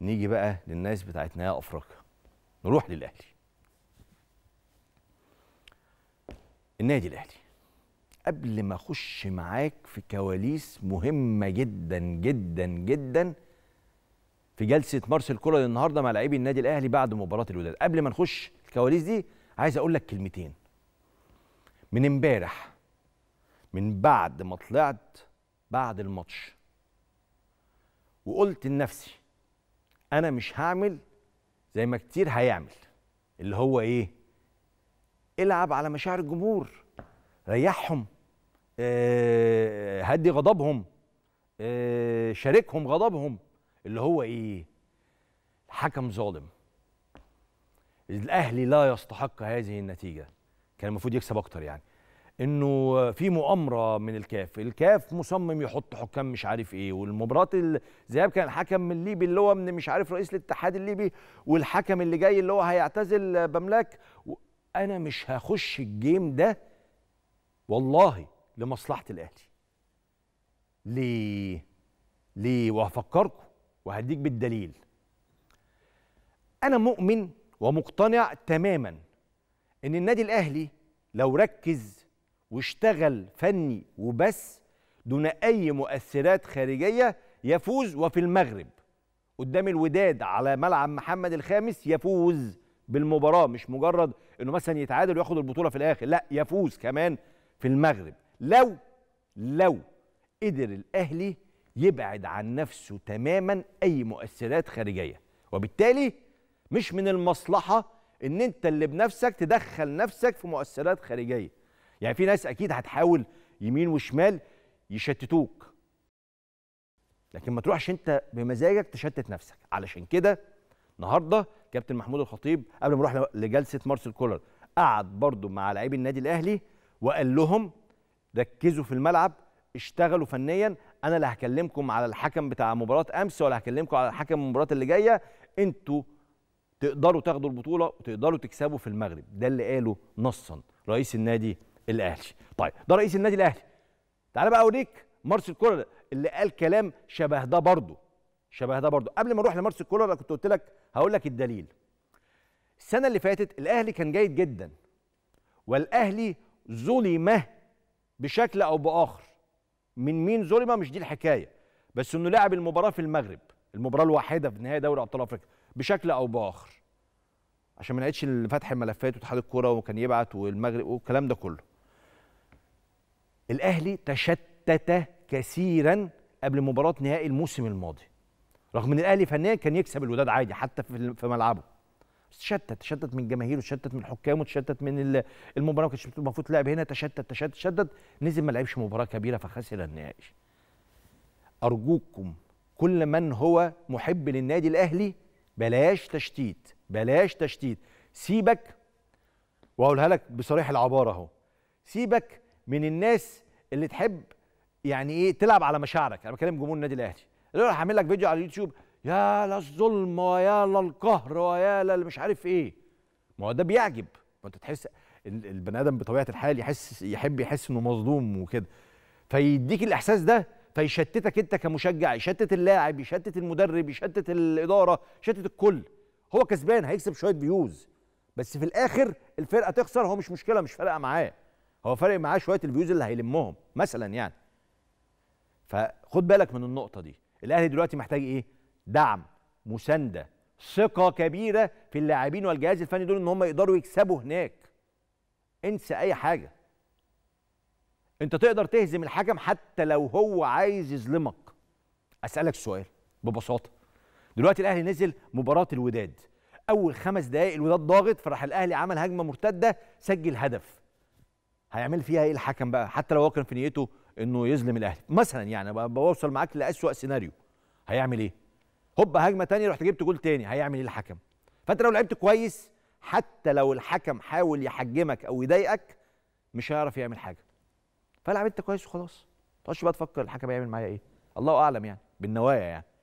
نيجي بقى للناس بتاعت يا افريقيا نروح للاهلي النادي الاهلي قبل ما اخش معاك في كواليس مهمه جدا جدا جدا في جلسه مارس الكره النهارده مع لاعبي النادي الاهلي بعد مباراه الوداد قبل ما نخش الكواليس دي عايز اقول لك كلمتين من امبارح من بعد ما طلعت بعد الماتش وقلت لنفسي انا مش هعمل زي ما كتير هيعمل اللي هو ايه العب على مشاعر الجمهور ريحهم آه هدي غضبهم آه شاركهم غضبهم اللي هو ايه الحكم ظالم الاهلي لا يستحق هذه النتيجه كان المفروض يكسب اكتر يعني انه في مؤامره من الكاف الكاف مصمم يحط حكام مش عارف ايه والمباراه الذهاب كان الحكم من الليبي اللي هو من مش عارف رئيس الاتحاد الليبي والحكم اللي جاي اللي هو هيعتزل بملاك انا مش هخش الجيم ده والله لمصلحه الاهلي ليه ليه وهفكركم وهديك بالدليل انا مؤمن ومقتنع تماما ان النادي الاهلي لو ركز واشتغل فني وبس دون أي مؤثرات خارجية يفوز وفي المغرب قدام الوداد على ملعب محمد الخامس يفوز بالمباراة مش مجرد أنه مثلا يتعادل وياخد البطولة في الآخر لا يفوز كمان في المغرب لو لو قدر الأهلي يبعد عن نفسه تماما أي مؤثرات خارجية وبالتالي مش من المصلحة ان انت اللي بنفسك تدخل نفسك في مؤثرات خارجيه يعني في ناس اكيد هتحاول يمين وشمال يشتتوك لكن ما تروحش انت بمزاجك تشتت نفسك علشان كده النهارده كابتن محمود الخطيب قبل ما نروح لجلسه مارسيل كولر قعد برضه مع لاعبي النادي الاهلي وقال لهم ركزوا في الملعب اشتغلوا فنيا انا لا هكلمكم على الحكم بتاع مباراه امس ولا هكلمكم على حكم المباراه اللي جايه انتوا تقدروا تاخدوا البطوله وتقدروا تكسبوا في المغرب ده اللي قاله نصا رئيس النادي الاهلي طيب ده رئيس النادي الاهلي تعالى بقى اوريك مارسيل كولر اللي قال كلام شبه ده برضه شبه ده برضه قبل ما نروح لمارسيل كولر كنت قلت لك هقول لك الدليل السنه اللي فاتت الاهلي كان جيد جدا والاهلي ظلم بشكل او باخر من مين ظلم مش دي الحكايه بس انه لعب المباراه في المغرب المباراه الواحده في نهائي دوري ابطال افريقيا بشكل او باخر عشان ما نعيدش فتح الملفات واتحاد الكوره وكان يبعت والمغرب والكلام ده كله الاهلي تشتت كثيرا قبل مباراه نهائي الموسم الماضي رغم ان الاهلي فنيا كان يكسب الوداد عادي حتى في ملعبه بس تشتت تشتت من جماهيره تشتت من حكامه تشتت من المباراه ما كانش المفروض تلعب هنا تشتت تشتت تشتت نزل ما لعبش مباراه كبيره فخسر النهائي ارجوكم كل من هو محب للنادي الاهلي بلاش تشتيت بلاش تشتيت سيبك واقولها لك بصريح العباره اهو سيبك من الناس اللي تحب يعني ايه تلعب على مشاعرك انا بكلم جمهور النادي الاهلي اللي هو هعمل لك فيديو على اليوتيوب يا لا الظلم ويا لا القهر ويا لا مش عارف ايه ما هو ده بيعجب ما انت تحس البني ادم بطبيعه الحال يحس يحب يحس انه مظلوم وكده فيديك الاحساس ده فيشتتك انت كمشجع يشتت اللاعب يشتت المدرب يشتت الاداره يشتت الكل هو كسبان هيكسب شويه فيوز بس في الاخر الفرقه تخسر هو مش مشكله مش فارقه معاه هو فارق معاه شويه الفيوز اللي هيلمهم مثلا يعني فخد بالك من النقطه دي الاهلي دلوقتي محتاج ايه دعم مسانده ثقه كبيره في اللاعبين والجهاز الفني دول ان هم يقدروا يكسبوا هناك انسى اي حاجه انت تقدر تهزم الحكم حتى لو هو عايز يظلمك اسالك سؤال ببساطه دلوقتي الاهلي نزل مباراه الوداد اول خمس دقائق الوداد ضاغط فراح الاهلي عمل هجمه مرتده سجل هدف هيعمل فيها ايه الحكم بقى حتى لو هو كان في نيته انه يظلم الاهلي مثلا يعني بوصل معاك لاسوا سيناريو هيعمل ايه هوب هجمه تانية رحت جبت جول تاني هيعمل ايه الحكم فانت لو لعبت كويس حتى لو الحكم حاول يحجمك او يضايقك مش هيعرف يعمل حاجه فلعبت انت كويس وخلاص ما تقعدش بقى تفكر الحكم هيعمل معايا ايه الله اعلم يعني بالنوايا يعني